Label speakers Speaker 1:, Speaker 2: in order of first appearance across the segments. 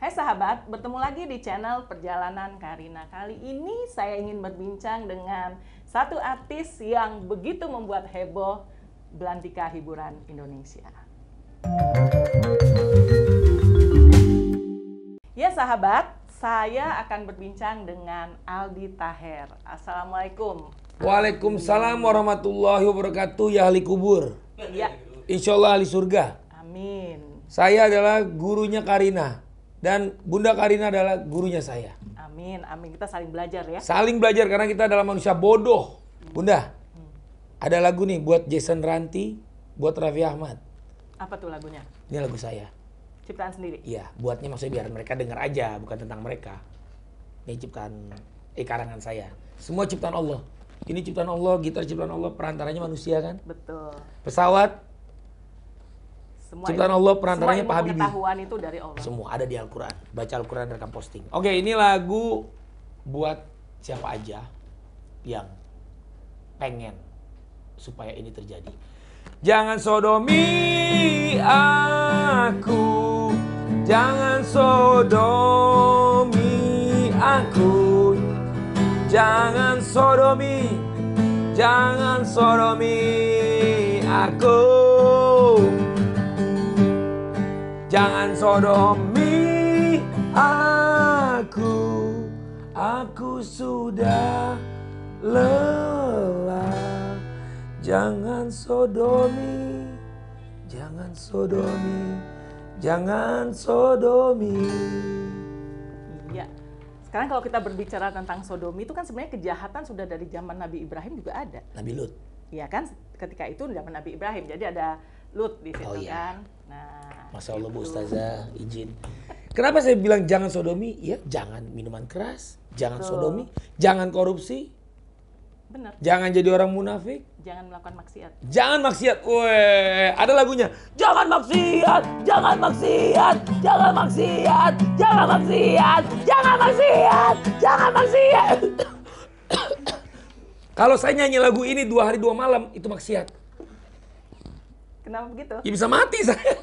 Speaker 1: Hai sahabat, bertemu lagi di channel Perjalanan Karina. Kali ini saya ingin berbincang dengan satu artis yang begitu membuat heboh belantika hiburan Indonesia. Ya sahabat, saya akan berbincang dengan Aldi Taher. Assalamualaikum.
Speaker 2: Waalaikumsalam warahmatullahi wabarakatuh ya ahli kubur. Ya. Insya Allah ahli surga.
Speaker 1: Amin.
Speaker 2: Saya adalah gurunya Karina dan Bunda Karina adalah gurunya saya.
Speaker 1: Amin, amin. Kita saling belajar ya.
Speaker 2: Saling belajar karena kita adalah manusia bodoh. Hmm. Bunda, hmm. ada lagu nih buat Jason Ranti, buat Raffi Ahmad.
Speaker 1: Apa tuh lagunya? Ini lagu saya. Ciptaan sendiri?
Speaker 2: Iya, buatnya maksudnya biar mereka dengar aja, bukan tentang mereka. Ini ciptaan, eh karangan saya. Semua ciptaan Allah. Ini ciptaan Allah, gitar ciptaan Allah, perantaranya manusia kan? Betul. Pesawat
Speaker 1: semua Ciptaan Allah, perantaranya Pak Habibie. Pengetahuan itu dari Allah. Semua
Speaker 2: ada di Al-Quran. Baca Al-Quran, rekam posting. Oke, ini lagu buat siapa aja yang pengen supaya ini terjadi. Jangan sodomi aku, jangan sodomi aku, jangan sodomi, jangan sodomi aku. Jangan sodomi aku Aku sudah lelah Jangan sodomi Jangan sodomi Jangan sodomi
Speaker 1: Iya sekarang kalau kita berbicara tentang sodomi itu kan sebenarnya kejahatan sudah dari zaman Nabi Ibrahim juga ada. Nabi Lut. Iya kan, ketika itu zaman Nabi Ibrahim. Jadi ada Lut di situ oh, iya. kan. Nah,
Speaker 2: Masya Allah Bu Ustazah, izin. Kenapa saya bilang jangan sodomi? Ya, jangan minuman keras, jangan Betul. sodomi, jangan korupsi. Benar. Jangan jadi orang munafik.
Speaker 1: Jangan melakukan maksiat.
Speaker 2: Jangan maksiat. Weh, ada lagunya. Jangan maksiat, jangan maksiat, jangan maksiat, jangan maksiat,
Speaker 1: jangan maksiat,
Speaker 2: jangan maksiat. Kalau saya nyanyi lagu ini dua hari dua malam, itu maksiat.
Speaker 1: Kenapa begitu? Ya bisa mati saya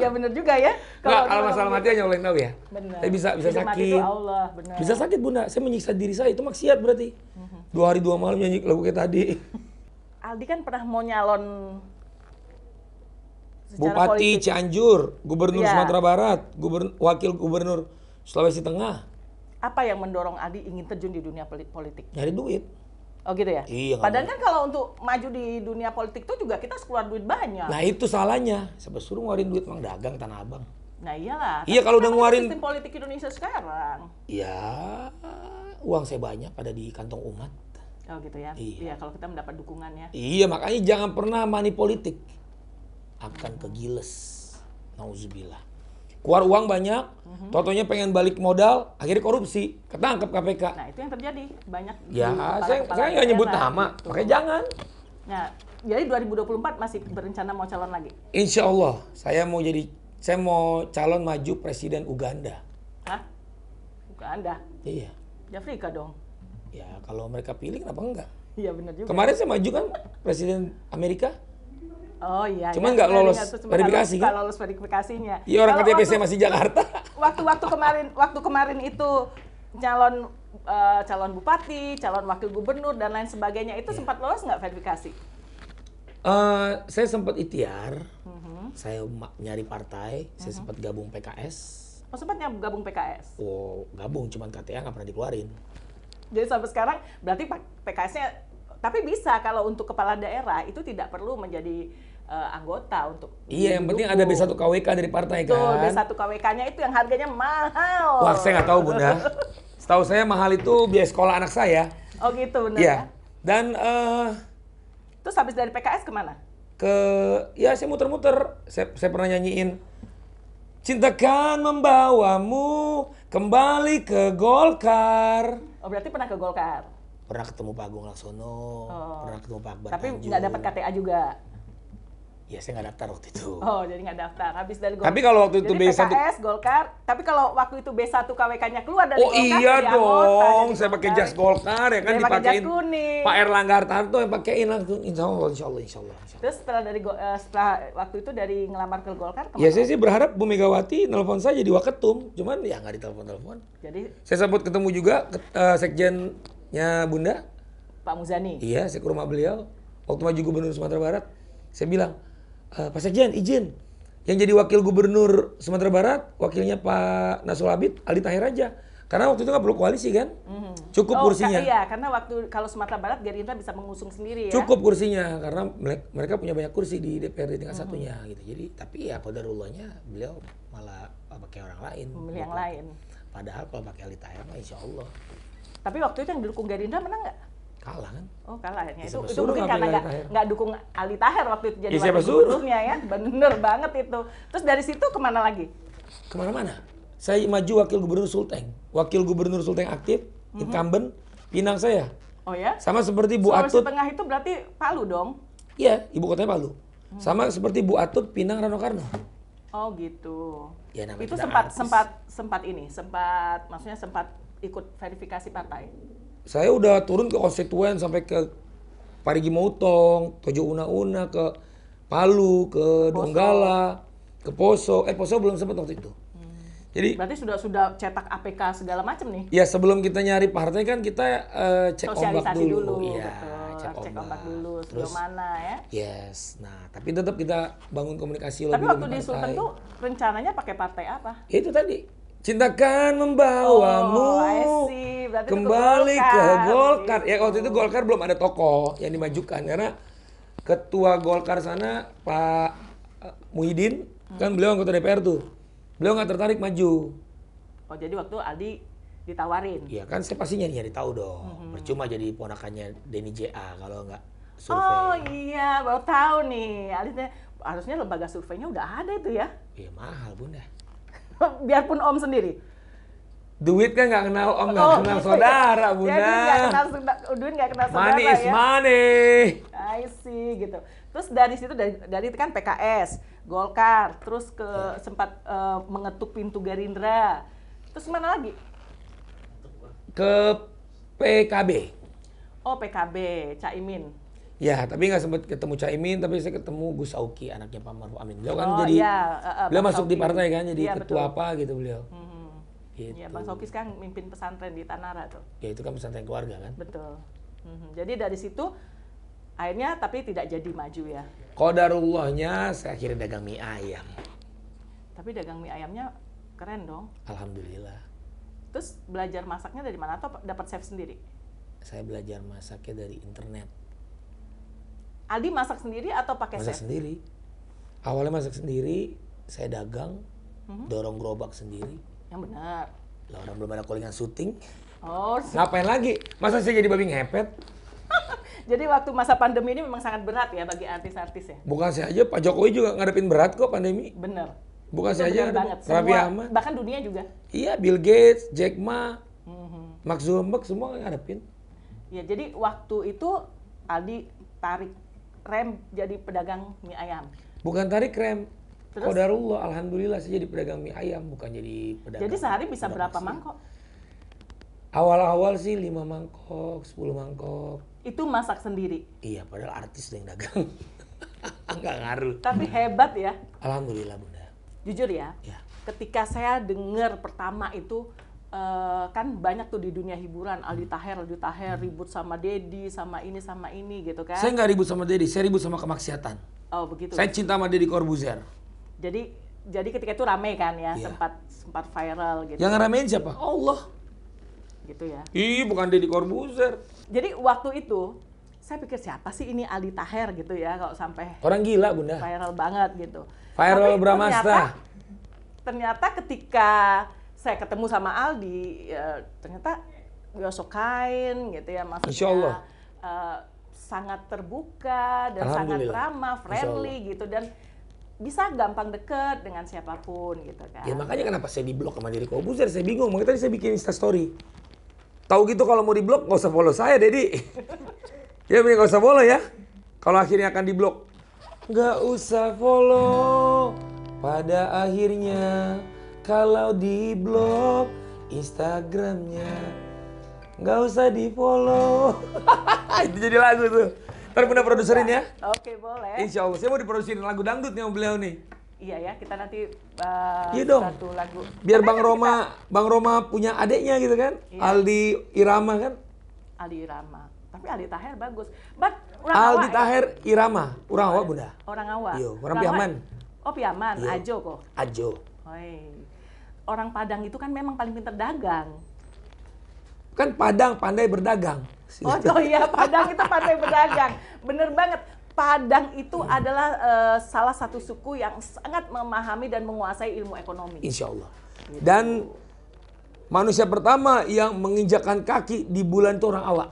Speaker 1: ya benar juga ya. Kalau nah, masalah mati
Speaker 2: hanya gitu. Allah tahu ya. Benar. Tapi bisa bisa sakit. Allah, Bisa sakit bunda. Saya menyiksa diri saya itu maksiat berarti. Mhm. Dua hari dua malam nyanyi lagu kayak tadi.
Speaker 1: Aldi kan pernah mau nyalon Bupati politik.
Speaker 2: Cianjur, Gubernur ya. Sumatera Barat, gubern Wakil Gubernur Sulawesi Tengah.
Speaker 1: Apa yang mendorong Aldi ingin terjun di dunia politik? Nyari duit. Oh gitu ya?
Speaker 2: Iya. Padahal kan
Speaker 1: kalau untuk maju di dunia politik tuh juga kita keluar duit banyak. Nah itu salahnya.
Speaker 2: Sebab suruh ngeluarin duit mang dagang tanah abang.
Speaker 1: Nah iyalah. Iya kalau udah kan ngeluarin. Sistem politik Indonesia sekarang. Iya. Uang
Speaker 2: saya banyak pada di kantong umat.
Speaker 1: Oh gitu ya? Iya. iya kalau kita mendapat dukungannya. Iya
Speaker 2: makanya jangan pernah mani politik. Akan kegiles. Nauzubillah keluar uang banyak, mm-hmm. totonya pengen balik modal, akhirnya korupsi, ketangkep KPK. Nah
Speaker 1: itu yang terjadi banyak. Ya di saya saya nggak nyebut nama, gitu. makanya jangan. Nah jadi 2024 masih berencana mau calon lagi?
Speaker 2: Insya Allah saya mau jadi saya mau calon maju presiden Uganda.
Speaker 1: Hah? Uganda? Iya. Di Afrika dong. Ya
Speaker 2: kalau mereka pilih kenapa enggak?
Speaker 1: Iya benar juga. Kemarin saya maju kan
Speaker 2: presiden Amerika.
Speaker 1: Oh iya. Cuma iya, nggak ya, lolos iya, verifikasi kan? lolos verifikasinya. Iya orang KTP saya masih Jakarta. Waktu-waktu kemarin, waktu kemarin itu calon uh, calon bupati, calon wakil gubernur dan lain sebagainya itu ya. sempat lolos nggak verifikasi?
Speaker 2: Uh, saya sempat ikhtiar, uh-huh. saya nyari partai, saya mhm. sempat gabung PKS.
Speaker 1: Oh sempat gabung PKS?
Speaker 2: Oh gabung, cuman KTA nggak pernah dikeluarin.
Speaker 1: Jadi sampai sekarang berarti PKS-nya, tapi bisa kalau untuk kepala daerah itu tidak perlu menjadi uh, anggota untuk Iya, yang penting
Speaker 2: ada B1 KWK dari partai Betul, kan. B1
Speaker 1: KWK-nya itu yang harganya mahal. Wah, saya
Speaker 2: nggak tahu, Bunda. Setahu saya mahal itu biaya sekolah anak saya.
Speaker 1: Oh, gitu bunda Ya?
Speaker 2: Dan uh,
Speaker 1: terus habis dari PKS kemana?
Speaker 2: Ke ya saya muter-muter. Saya, saya pernah nyanyiin Cintakan membawamu kembali ke Golkar.
Speaker 1: Oh, berarti pernah ke Golkar?
Speaker 2: Pernah ketemu Pak Agung Laksono, oh. pernah ketemu Pak Akbar Tapi nggak dapat KTA juga? Ya saya nggak daftar waktu itu. Oh
Speaker 1: jadi nggak daftar. Habis dari Golkar. Tapi kalau waktu itu B1 PKS, Golkar. Tapi kalau waktu itu B1 KWK-nya keluar dari oh, Golkar. Oh iya dong.
Speaker 2: saya pakai jas Golkar ya kan saya dipakein.
Speaker 1: kuning. Pak
Speaker 2: Erlangga Hartarto yang pakein langsung. Insya Allah, insya Allah, insya Allah.
Speaker 1: Terus setelah dari uh, setelah waktu itu dari ngelamar ke Golkar. Ya saya sih berharap
Speaker 2: Bu Megawati nelfon saya jadi waketum. Cuman ya nggak ditelepon-telepon. Jadi. Saya sempat ketemu juga uh, sekjennya Bunda.
Speaker 1: Pak Muzani. Iya, saya ke rumah
Speaker 2: beliau. Waktu maju gubernur Sumatera Barat, saya bilang, uh, Pak Sekjen izin yang jadi wakil gubernur Sumatera Barat wakilnya Pak Nasul Abid Ali Tahir aja karena waktu itu nggak perlu koalisi kan
Speaker 1: mm-hmm. cukup oh, kursinya iya karena waktu kalau Sumatera Barat Gerindra bisa mengusung sendiri ya cukup
Speaker 2: kursinya karena mereka punya banyak kursi di DPRD tingkat mm-hmm. satunya gitu jadi tapi ya pada rulanya beliau malah eh, pakai orang lain memilih gitu. yang lain padahal kalau pakai Ali Tahir insya Allah
Speaker 1: tapi waktu itu yang didukung Gerindra menang nggak kalah kan? Oh kalah Ya, itu, itu mungkin karena nggak dukung Ali Taher waktu itu jadi iya, gubernurnya ya. Bener banget itu. Terus dari situ kemana lagi? Kemana-mana.
Speaker 2: Saya maju wakil gubernur Sulteng. Wakil gubernur Sulteng aktif,
Speaker 1: mm-hmm. incumbent, pinang saya. Oh ya? Sama
Speaker 2: seperti Bu Sulawesi Atut.
Speaker 1: Tengah itu berarti Palu dong?
Speaker 2: Iya, ibu kotanya Palu. Hmm. Sama seperti Bu Atut, Pinang, Rano Karno.
Speaker 1: Oh gitu.
Speaker 2: Ya, itu sempat sempat
Speaker 1: sempat ini, sempat maksudnya sempat ikut verifikasi partai
Speaker 2: saya udah turun ke konstituen sampai ke Parigi Moutong, Tojo Una Una, ke Palu, ke Poso. Donggala, ke Poso. Eh Poso belum sempat waktu itu. Hmm. Jadi berarti
Speaker 1: sudah sudah cetak APK segala macam nih?
Speaker 2: Ya sebelum kita nyari partai kan kita uh, cek ombak dulu. dulu ya, betul. cek, cek ombak. ombak
Speaker 1: dulu. Terus mana ya?
Speaker 2: Yes. Nah tapi tetap kita bangun komunikasi lebih. Tapi waktu di Sultan tuh
Speaker 1: rencananya pakai partai apa? itu tadi.
Speaker 2: Cintakan membawamu. Oh,
Speaker 1: berarti kembali ke Golkar. Ke Golkar.
Speaker 2: Ya waktu itu Golkar belum ada tokoh yang dimajukan karena ketua Golkar sana Pak eh, Muhyiddin hmm. kan beliau anggota DPR tuh. Beliau nggak tertarik maju.
Speaker 1: Oh jadi waktu Aldi ditawarin.
Speaker 2: Iya kan saya pastinya nyari-nyari tahu dong. Hmm. Percuma jadi ponakannya Denny JA kalau nggak survei. Oh
Speaker 1: iya baru tahu nih. Aldi harusnya lembaga surveinya udah ada itu ya.
Speaker 2: Iya mahal bunda.
Speaker 1: Biarpun Om sendiri.
Speaker 2: Duit kan gak kenal om, oh, gak oh, kenal oh, saudara, iya. Bunda. Jadi gak kenal
Speaker 1: oh, duit gak kenal saudara money is ya. Money. money. I see gitu. Terus dari situ dari, dari itu kan PKS, Golkar, terus ke sempat uh, mengetuk pintu Gerindra. Terus mana lagi?
Speaker 2: Ke PKB.
Speaker 1: Oh, PKB, Cak Imin.
Speaker 2: Ya, tapi nggak sempat ketemu Caimin, tapi saya ketemu Gus Auki, anaknya Pak Maruf Amin. Beliau kan oh, jadi, ya, uh, uh, beliau Mas masuk Auki. di partai kan, jadi ya, ketua betul. apa gitu beliau.
Speaker 1: Hmm. Gitu. Ya, Bang Soki sekarang mimpin pesantren di Tanara tuh.
Speaker 2: Ya itu kan pesantren keluarga kan.
Speaker 1: Betul. Mm-hmm. Jadi dari situ akhirnya tapi tidak jadi maju ya.
Speaker 2: Kodarullahnya saya akhirnya dagang mie ayam.
Speaker 1: Tapi dagang mie ayamnya keren dong.
Speaker 2: Alhamdulillah.
Speaker 1: Terus belajar masaknya dari mana atau dapat chef sendiri?
Speaker 2: Saya belajar masaknya dari internet.
Speaker 1: Aldi masak sendiri atau pakai masak chef? Masak sendiri.
Speaker 2: Awalnya masak sendiri, saya dagang, mm-hmm. dorong gerobak sendiri yang benar. Lah orang belum ada callingan syuting.
Speaker 1: Oh. Ngapain
Speaker 2: lagi? Masa sih jadi babi ngepet?
Speaker 1: jadi waktu masa pandemi ini memang sangat berat ya bagi artis-artis ya?
Speaker 2: Bukan saya aja, Pak Jokowi juga ngadepin berat kok pandemi. Bener. Bukan saya aja, banget. Raffi Ahmad.
Speaker 1: Bahkan dunia juga.
Speaker 2: Iya, Bill Gates, Jack Ma, mm-hmm. Mark Zuckerberg semua ngadepin.
Speaker 1: Ya, jadi waktu itu Aldi tarik rem jadi pedagang mie ayam.
Speaker 2: Bukan tarik rem,
Speaker 1: Terus? Kodarullah,
Speaker 2: alhamdulillah saya jadi pedagang mie ayam, bukan jadi pedagang. Jadi sehari bisa berapa mangkok? Awal-awal sih 5 mangkok, 10 mangkok.
Speaker 1: Itu masak sendiri?
Speaker 2: Iya, padahal artis yang dagang. Enggak ngaruh. Tapi
Speaker 1: hebat ya.
Speaker 2: Alhamdulillah, Bunda.
Speaker 1: Jujur ya, ya. ketika saya dengar pertama itu, uh, kan banyak tuh di dunia hiburan Aldi hmm. Taher, Aldi Taher hmm. ribut sama Dedi, sama ini sama ini gitu kan. Saya nggak ribut
Speaker 2: sama Dedi, saya ribut sama kemaksiatan. Oh begitu. Saya cinta sama Dedi Corbuzier.
Speaker 1: Jadi jadi ketika itu rame kan ya, iya. sempat sempat viral gitu. Yang ramein siapa? Allah. Gitu ya.
Speaker 2: Ih, bukan Deddy Corbuzier.
Speaker 1: Jadi waktu itu saya pikir siapa sih ini Ali Taher gitu ya kalau sampai orang gila bunda viral banget gitu
Speaker 2: viral Tapi Bramasta ternyata,
Speaker 1: ternyata ketika saya ketemu sama Aldi ya, ternyata kain gitu ya maksudnya Insya Allah. Uh, sangat terbuka dan sangat ramah friendly gitu dan bisa gampang deket dengan siapapun gitu kan. Ya makanya kenapa
Speaker 2: saya diblok sama diri Kau Kobuzer, saya bingung. Makanya tadi saya bikin Insta story. Tahu gitu kalau mau diblok nggak usah follow saya, Dedi. ya nggak usah follow ya. Kalau akhirnya akan diblok, nggak usah follow. Pada akhirnya kalau diblok Instagramnya nggak usah di follow. Itu jadi lagu tuh. Ntar bunda produserin ya.
Speaker 1: Iya. Oke, boleh. Insya Allah.
Speaker 2: Saya mau diproduksiin lagu dangdut nih sama beliau nih.
Speaker 1: Iya ya, kita nanti uh, iya dong. satu lagu.
Speaker 2: Biar Bang Roma, kita... Bang Roma punya adiknya gitu kan? Iya. Aldi Irama kan?
Speaker 1: Aldi Irama. Tapi Aldi Taher bagus. But orang Aldi awa, ya? Taher ya? Irama,
Speaker 2: orang Awa Bunda. Orang Awa. Iya, orang, orang Piaman.
Speaker 1: Oh, Piaman, Yo. Iya. Ajo kok. Ajo. Oi. Orang Padang itu kan memang paling pintar dagang.
Speaker 2: Kan Padang pandai berdagang. Oh, oh iya,
Speaker 1: Padang itu pantai berdagang, Bener banget. Padang itu hmm. adalah uh, salah satu suku yang sangat memahami dan menguasai ilmu ekonomi.
Speaker 2: Insya Allah. Dan manusia pertama yang menginjakan kaki di bulan itu orang Awak.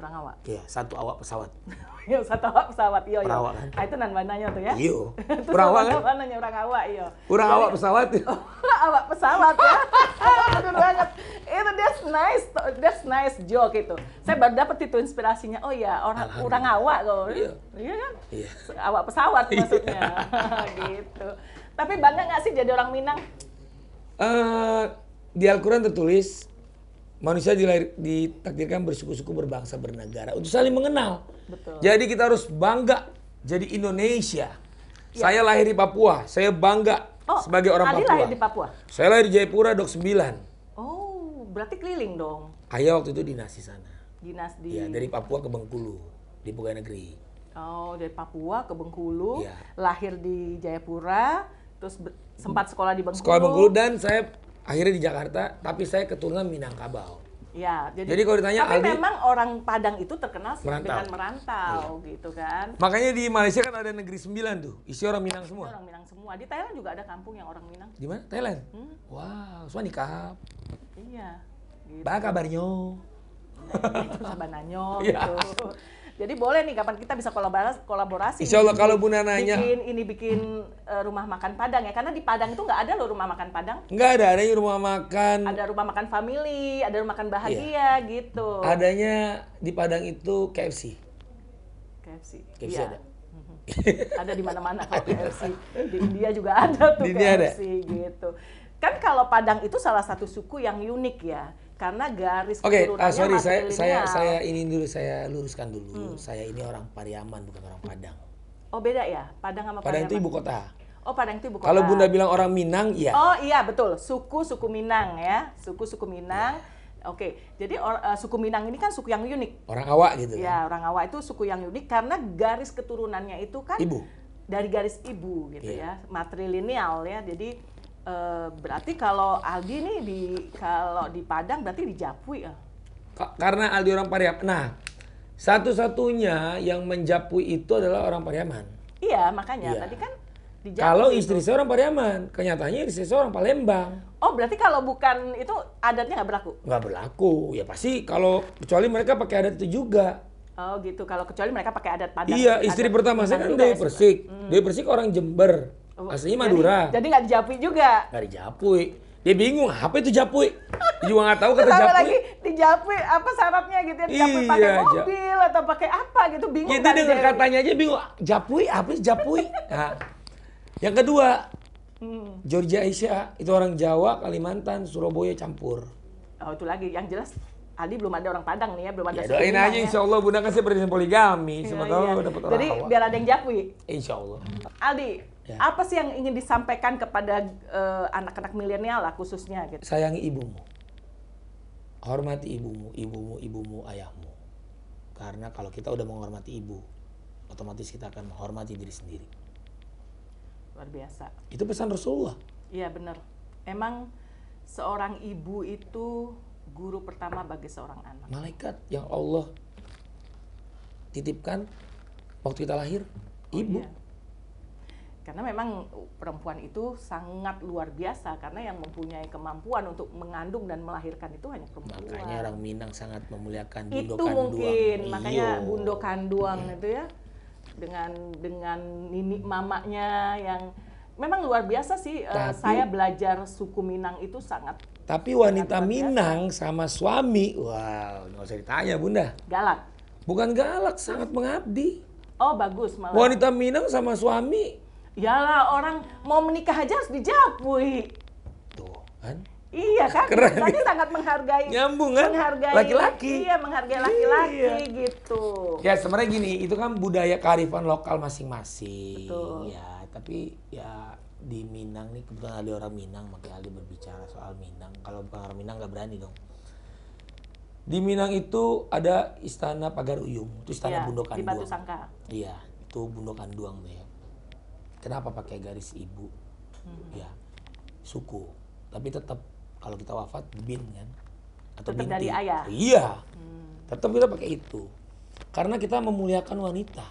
Speaker 2: Kurang awak. Iya, satu awak pesawat.
Speaker 1: Iya, satu awak pesawat Iya, iya. kan. Ah, itu nan bananya tuh ya. Iya. Kurang awak kan. Bananya kurang awak iya. Kurang awak pesawat. Ya? awak pesawat ya. Betul banget. Itu that's nice, that's nice joke itu. Saya baru dapat itu inspirasinya. Oh iya, orang kurang awak kok. Iya. Iya kan? Iya. Awak pesawat iya. maksudnya. gitu. Tapi banyak nggak sih jadi orang Minang?
Speaker 2: Eh, uh, di Al-Quran tertulis manusia dilahir, ditakdirkan bersuku-suku, berbangsa, bernegara untuk saling mengenal. Betul. Jadi kita harus bangga jadi Indonesia. Ya. Saya lahir di Papua, saya bangga oh, sebagai orang Ali Papua. lahir di Papua. Saya lahir di Jayapura Dok 9.
Speaker 1: Oh, berarti keliling dong.
Speaker 2: Ayah waktu itu dinas di sana.
Speaker 1: Dinas di Ya, dari
Speaker 2: Papua ke Bengkulu di Pegawai Negeri.
Speaker 1: Oh, dari Papua ke Bengkulu, ya. lahir di Jayapura, terus sempat sekolah di Bengkulu. Sekolah Bengkulu
Speaker 2: dan saya akhirnya di Jakarta tapi saya keturunan Minangkabau
Speaker 1: Ya, jadi, jadi kalau ditanya tapi Aldi, memang orang Padang itu terkenal merantau. dengan merantau iya. gitu kan. Makanya di
Speaker 2: Malaysia kan ada negeri sembilan tuh, isi orang Minang semua.
Speaker 1: Orang Minang semua. Di Thailand juga ada kampung yang orang Minang. Di mana? Thailand. Hmm? Wow,
Speaker 2: semua nikah.
Speaker 1: Iya. Gitu. kabarnya. Nah, itu sabananyo iya. gitu. Jadi boleh nih kapan kita bisa kolaborasi. kolaborasi Insya Allah kalau Bu nanya. Bikin ini bikin uh, rumah makan Padang ya, karena di Padang itu nggak ada loh rumah makan Padang. Nggak ada, ada rumah makan. Ada rumah makan family, ada rumah makan iya. bahagia iya. gitu.
Speaker 2: Adanya di Padang itu KFC.
Speaker 1: KFC. KFC iya. ada. ada di mana-mana kalau KFC. Di India juga ada tuh di KFC ada. gitu. Kan kalau Padang itu salah satu suku yang unik ya karena garis Oke, okay, uh, sorry saya saya saya
Speaker 2: ini dulu saya luruskan dulu. Hmm. Saya ini orang Pariaman bukan orang Padang.
Speaker 1: Oh, beda ya? Padang sama Padang itu ibu kota. Oh Padang itu ibu kota. Kalau Bunda
Speaker 2: bilang orang Minang, iya. Oh
Speaker 1: iya betul, suku suku Minang ya, suku suku Minang. Ya. Oke, jadi or, uh, suku Minang ini kan suku yang unik.
Speaker 2: Orang Awak gitu. Ya kan?
Speaker 1: orang Awak itu suku yang unik karena garis keturunannya itu kan ibu. Dari garis ibu gitu ya, ya matrilineal ya. Jadi Eh, berarti kalau Aldi nih di kalau di Padang berarti di Japui ya? Eh?
Speaker 2: Karena Aldi orang Pariaman. Nah, satu-satunya yang menjapui itu adalah orang Pariaman.
Speaker 1: Iya, makanya iya. tadi kan di Japui Kalau itu. istri
Speaker 2: saya orang Pariaman, kenyataannya istri saya orang Palembang.
Speaker 1: Oh, berarti kalau bukan itu adatnya nggak berlaku?
Speaker 2: Nggak berlaku. Ya pasti kalau kecuali mereka pakai adat itu juga.
Speaker 1: Oh gitu. Kalau kecuali mereka pakai adat Padang. Iya, istri
Speaker 2: adat pertama saya kan Dewi Persik. Hmm. Dewi Persik orang Jember.
Speaker 1: Oh, Aslinya Madura. Jadi nggak dijapui juga.
Speaker 2: Nggak dijapui. Dia bingung, apa itu japui? Dia juga nggak tahu kata japui. lagi
Speaker 1: dijapui apa syaratnya gitu ya? Dijapui iya, pakai mobil atau pakai apa gitu bingung. Kita gitu, kan dengar katanya aja bingung.
Speaker 2: Japui apa sih japui? Nah, yang kedua, hmm. Georgia Asia itu orang Jawa, Kalimantan, Surabaya campur.
Speaker 1: Oh itu lagi yang jelas Aldi belum ada orang Padang nih ya, belum ada. Ya, doain aja ya. insya
Speaker 2: Allah Bunda kan saya berdiri poligami, iya, siapa tahu iya. dapat orang Jadi awal. biar ada yang japui. Insya Allah.
Speaker 1: Aldi, ya. apa sih yang ingin disampaikan kepada uh, anak-anak milenial lah khususnya gitu? Sayangi
Speaker 2: ibumu. Hormati ibumu, ibumu, ibumu, ayahmu. Karena kalau kita udah menghormati ibu, otomatis kita akan menghormati diri sendiri.
Speaker 1: Luar biasa. Itu pesan Rasulullah. Iya benar. Emang seorang ibu itu guru pertama bagi seorang anak.
Speaker 2: Malaikat yang Allah titipkan waktu kita lahir, oh, ibu. Iya.
Speaker 1: Karena memang perempuan itu sangat luar biasa karena yang mempunyai kemampuan untuk mengandung dan melahirkan itu hanya perempuan. Makanya orang
Speaker 2: Minang sangat memuliakan Bundo Itu mungkin, Duang. makanya Bundo
Speaker 1: Kanduang hmm. itu ya dengan dengan nini mamanya yang memang luar biasa sih eh, Tapi, uh, saya belajar suku Minang itu sangat
Speaker 2: tapi iya, wanita Minang sama suami, wow, nggak usah ditanya bunda. Galak. Bukan galak, sangat mengabdi.
Speaker 1: Oh bagus malah. Wanita Minang sama suami. Yalah orang mau menikah aja harus dijapui. Tuh kan. Iya kan? Keren. Tadi ya? sangat menghargai. Nyambung kan? Menghargai laki-laki. Iya, menghargai laki-laki iya. gitu. Ya
Speaker 2: sebenarnya gini, itu kan budaya kearifan lokal masing-masing. Betul. Ya, tapi ya di Minang nih kebetulan ada orang Minang makanya Aldi berbicara soal Minang kalau bukan orang Minang nggak berani dong di Minang itu ada istana Pagar Uyung itu istana ya, Bundokan di iya itu Bundokan Duang deh ya kenapa pakai garis ibu hmm. ya suku tapi tetap kalau kita wafat bin kan atau tetap binti. dari ayah iya hmm. tetap kita pakai itu karena kita memuliakan wanita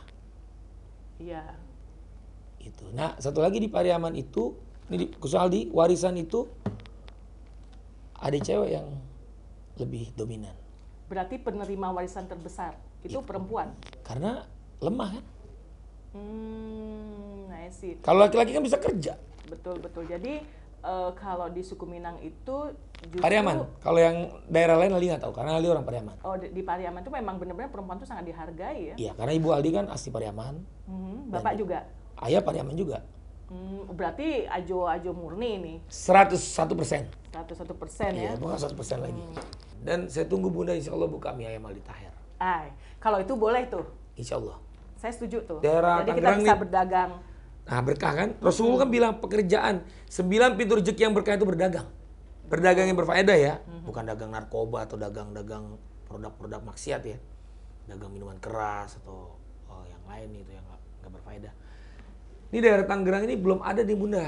Speaker 2: iya itu. Nah, satu lagi di Pariaman itu, ini di, khususnya warisan itu ada cewek yang lebih dominan.
Speaker 1: Berarti penerima warisan terbesar itu, ya. perempuan.
Speaker 2: Karena lemah kan?
Speaker 1: Hmm, nah sih. Kalau laki-laki kan bisa kerja. Betul betul. Jadi uh, kalau di suku Minang itu justru Pariaman.
Speaker 2: Kalau yang daerah lain Ali nggak tahu karena Ali orang Pariaman.
Speaker 1: Oh di, di Pariaman itu memang benar-benar perempuan itu sangat dihargai ya. Iya
Speaker 2: karena Ibu Aldi kan asli Pariaman.
Speaker 1: Hmm, Bapak juga
Speaker 2: ayah Pariaman juga.
Speaker 1: Hmm, berarti ajo ajo murni ini.
Speaker 2: 101 persen.
Speaker 1: 101 persen iya, ya? Iya, bukan 100
Speaker 2: persen hmm. lagi. Dan saya tunggu bunda insya Allah buka mie ayam Ali Tahir.
Speaker 1: Ay, kalau itu boleh tuh. Insya Allah. Saya setuju tuh. Daerah Jadi kita bisa berdagang.
Speaker 2: Nah berkah kan? Rasulullah kan hmm. bilang pekerjaan. Sembilan pintu rezeki yang berkah itu berdagang.
Speaker 1: Berdagang yang berfaedah ya. Hmm. Bukan
Speaker 2: dagang narkoba atau dagang-dagang produk-produk maksiat ya. Dagang minuman keras atau oh, yang lain itu yang nggak berfaedah ini daerah Tangerang ini belum ada di Bunda.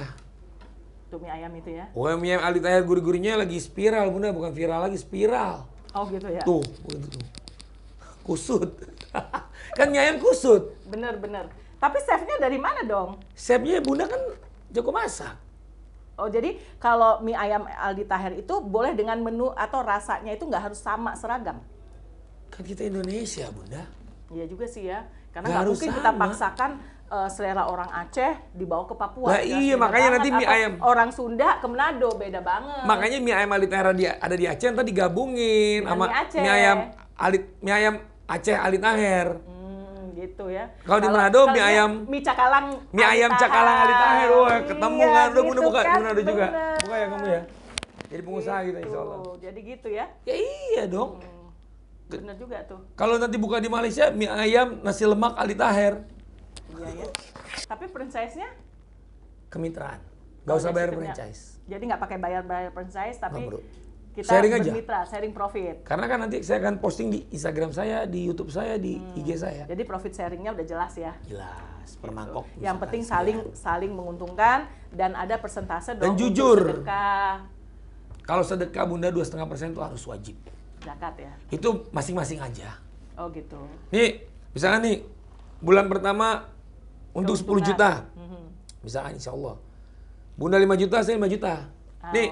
Speaker 1: Tuh mie ayam itu ya?
Speaker 2: Oh mie ayam alit ayam gurih-gurihnya lagi spiral Bunda, bukan viral lagi, spiral.
Speaker 1: Oh gitu ya? Tuh, begitu tuh. Kusut. kan mie ayam kusut. Bener, bener. Tapi chefnya dari mana dong? Chefnya Bunda kan Joko masak. Oh jadi kalau mie ayam Aldi Taher itu boleh dengan menu atau rasanya itu nggak harus sama seragam? Kan kita Indonesia Bunda. Iya juga sih ya. Karena nggak mungkin sama. kita paksakan uh, selera orang Aceh dibawa ke Papua. Nah, iya makanya nanti mie Atau ayam orang Sunda ke Manado beda banget. Makanya mie
Speaker 2: ayam alit dia ada di Aceh nanti digabungin sama mie, mie ayam alit mie ayam Aceh alit Aher.
Speaker 1: Hmm, gitu ya. Kalau di Manado mie ayam mie cakalang mie ayam cakalang alit Aher. Wah, ketemu iya, kan gitu buka kan, Manado juga. Buka ya
Speaker 2: kamu ya. Jadi pengusaha gitu. kita gitu, insya
Speaker 1: Jadi gitu ya. Ya
Speaker 2: iya dong. Hmm.
Speaker 1: Benar juga tuh.
Speaker 2: Kalau nanti buka di Malaysia, mie ayam, nasi lemak, alit aher. Iya ya.
Speaker 1: Tapi franchise-nya?
Speaker 2: Kemitraan. Gak oh, usah bayar franchise.
Speaker 1: Jadi nggak pakai bayar-bayar franchise, tapi kita sharing bermitra, aja. sharing profit.
Speaker 2: Karena kan nanti saya akan posting
Speaker 1: di Instagram saya, di YouTube saya, di hmm. IG saya. Jadi profit sharingnya udah jelas ya. Jelas, per mangkok. Gitu. Yang penting saling ya. saling menguntungkan dan ada persentase Dan jujur. Sedekah.
Speaker 2: Kalau sedekah bunda dua setengah persen itu harus wajib. Zakat ya. Itu masing-masing aja. Oh gitu. Nih, misalnya nih bulan pertama untuk 10 juta. Mm-hmm. bisa, insya Allah. Bunda 5 juta, saya 5 juta. Oh. Nih,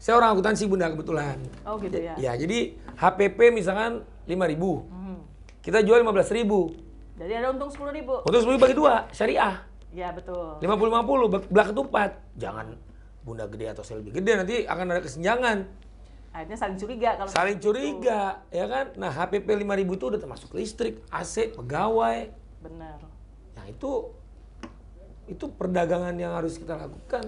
Speaker 2: saya orang akuntansi Bunda kebetulan.
Speaker 1: Oh gitu ya. Ya,
Speaker 2: jadi HPP misalkan 5 ribu. Hmm. Kita jual 15 ribu.
Speaker 1: Jadi ada untung 10 ribu. Untung 10 ribu bagi dua, syariah. Ya betul.
Speaker 2: 50-50, belah ketupat. Jangan Bunda gede atau saya lebih gede, nanti akan ada kesenjangan.
Speaker 1: Akhirnya saling curiga kalau saling
Speaker 2: gitu. curiga, itu. ya kan? Nah, HPP 5000 itu udah termasuk listrik, AC, pegawai. Benar. Yang nah, itu itu perdagangan yang harus kita lakukan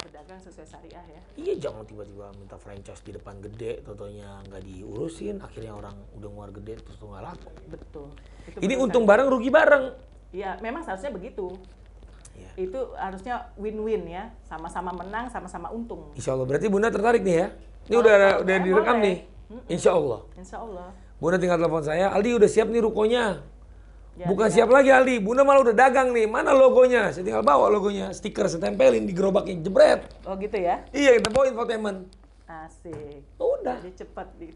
Speaker 1: perdagangan sesuai syariah ya
Speaker 2: iya jangan tiba-tiba minta franchise di depan gede totonya nggak diurusin akhirnya orang udah ngeluar gede terus tuh nggak laku betul
Speaker 1: itu ini untung bareng
Speaker 2: rugi bareng
Speaker 1: iya memang seharusnya begitu ya. itu harusnya win-win ya sama-sama menang sama-sama untung
Speaker 2: insya Allah berarti bunda tertarik nih ya ini oh, udah oh, udah direkam boleh. nih insya Allah insya Allah bunda tinggal telepon saya Aldi udah siap nih rukonya Ya, Bukan siap lagi Aldi, Bunda malah udah dagang nih. Mana logonya? Saya tinggal bawa logonya, stiker saya tempelin di gerobaknya, jebret.
Speaker 1: Oh gitu ya? Iya, kita bawa infotainment. Asik. Oh, udah. Jadi cepat di.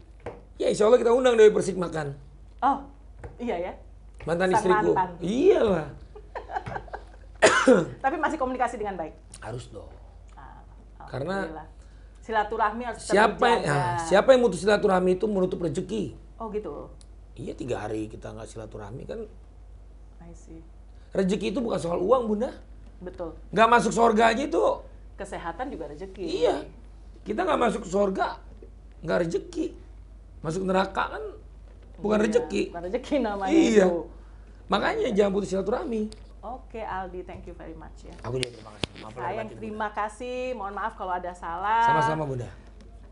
Speaker 2: Ya insya Allah kita undang Dewi Persik makan.
Speaker 1: Oh, iya ya?
Speaker 2: Mantan Sang istriku. Mantan. lah.
Speaker 1: Tapi masih komunikasi dengan baik? Harus dong. Ah, Karena silaturahmi harus siapa yang, ah,
Speaker 2: siapa yang mutus silaturahmi itu menutup rezeki. Oh gitu. Iya tiga hari kita nggak silaturahmi kan Rezeki itu bukan soal uang, Bunda. Betul. Gak masuk surga aja itu.
Speaker 1: Kesehatan juga rezeki. Iya.
Speaker 2: Kita gak masuk surga, gak rezeki. Masuk neraka kan bukan iya, rezeki. Bukan rezeki namanya iya. itu. Makanya jangan putus silaturahmi.
Speaker 1: Oke Aldi, thank you very much ya.
Speaker 2: Aku juga terima kasih. Maaf Sayang, terima
Speaker 1: kasih. Mohon maaf kalau ada salah. Sama-sama Bunda.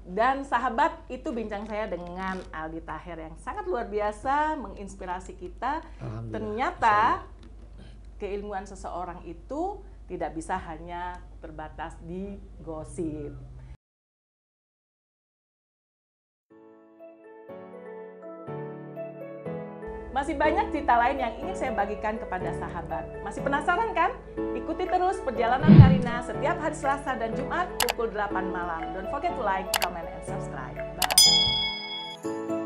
Speaker 1: Dan sahabat, itu bincang saya dengan Aldi Tahir yang sangat luar biasa, menginspirasi kita. Ternyata keilmuan seseorang itu tidak bisa hanya terbatas di gosip. Masih banyak cerita lain yang ingin saya bagikan kepada sahabat. Masih penasaran kan? Ikuti terus perjalanan Karina setiap hari Selasa dan Jumat pukul 8 malam. Don't forget to like, comment, and subscribe. Bye.